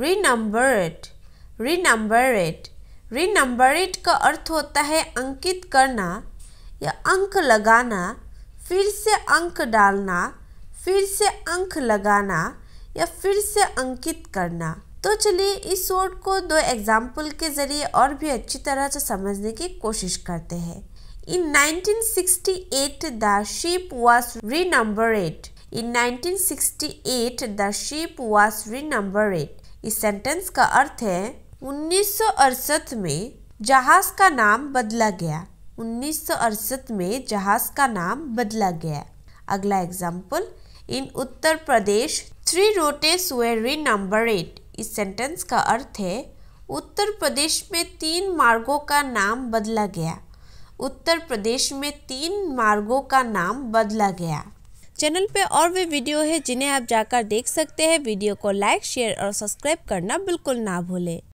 रीनंबर it renumber it renumber it का अर्थ होता है अंकित करना या अंक लगाना फिर से अंक डालना फिर से अंक लगाना या फिर से अंकित करना तो चलिए इस वर्ड को दो एग्जाम्पल के ज़रिए और भी अच्छी तरह से समझने की कोशिश करते हैं in 1968, ship was was at In 1968 the ship was renumbered. इस सेंटेंस का अर्थ है उन्नीस में जहाज का नाम बदला गया उन्नीस में जहाज का नाम बदला गया अगला example in Uttar Pradesh three riots were at इस सेंटेंस का अर्थ है उत्तर प्रदेश में तीन मार्गों का नाम बदला गया उत्तर प्रदेश में तीन मार्गों का नाम बदला गया चैनल पे और भी वीडियो है जिन्हें आप जाकर देख सकते हैं वीडियो को लाइक शेयर और सब्सक्राइब करना बिल्कुल ना भूलें